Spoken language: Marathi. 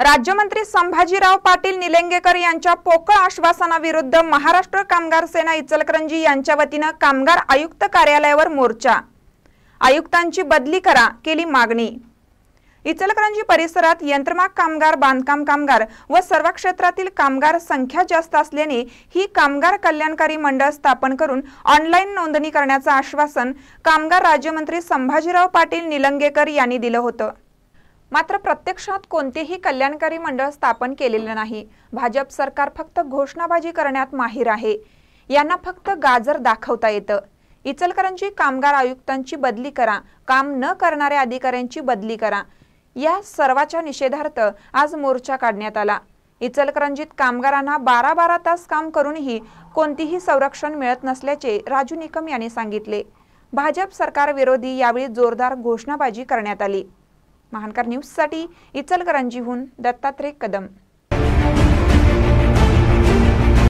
राज्यमंत्री संभाजीराव पाटील निलंगेकर यांच्या पोकळ आश्वासनाविरुद्ध महाराष्ट्र कामगार सेना इचलकरंजी यांच्या वतीनं कामगार आयुक्त कार्यालयावर मोर्चा आयुक्तांची बदली करा केली मागणी इचलकरंजी परिसरात यंत्रमाग कामगार बांधकाम कामगार व सर्व क्षेत्रातील कामगार संख्या जास्त असल्याने ही कामगार कल्याणकारी मंडळ स्थापन करून ऑनलाईन नोंदणी करण्याचं आश्वासन कामगार राज्यमंत्री संभाजीराव पाटील निलंगेकर यांनी दिलं होतं मात्र प्रत्यक्षात कोणतेही कल्याणकारी मंडळ स्थापन केलेलं नाही भाजप सरकार फक्त घोषणाबाजी करण्यात माहीर आहे यांना फक्त गाजर दाखवता येतं इचलकरंजी कामगार आयुक्तांची बदली करा काम न करणाऱ्या अधिकाऱ्यांची बदली करा या सर्वाच्या निषेधार्थ आज मोर्चा काढण्यात आला इचलकरंजीत कामगारांना बारा बारा तास काम करूनही कोणतीही संरक्षण मिळत नसल्याचे राजू निकम यांनी सांगितले भाजप सरकार विरोधी यावेळी जोरदार घोषणाबाजी करण्यात आली महानकार न्यूजसाठी इचलकरंजीहून दत्तात्रय कदम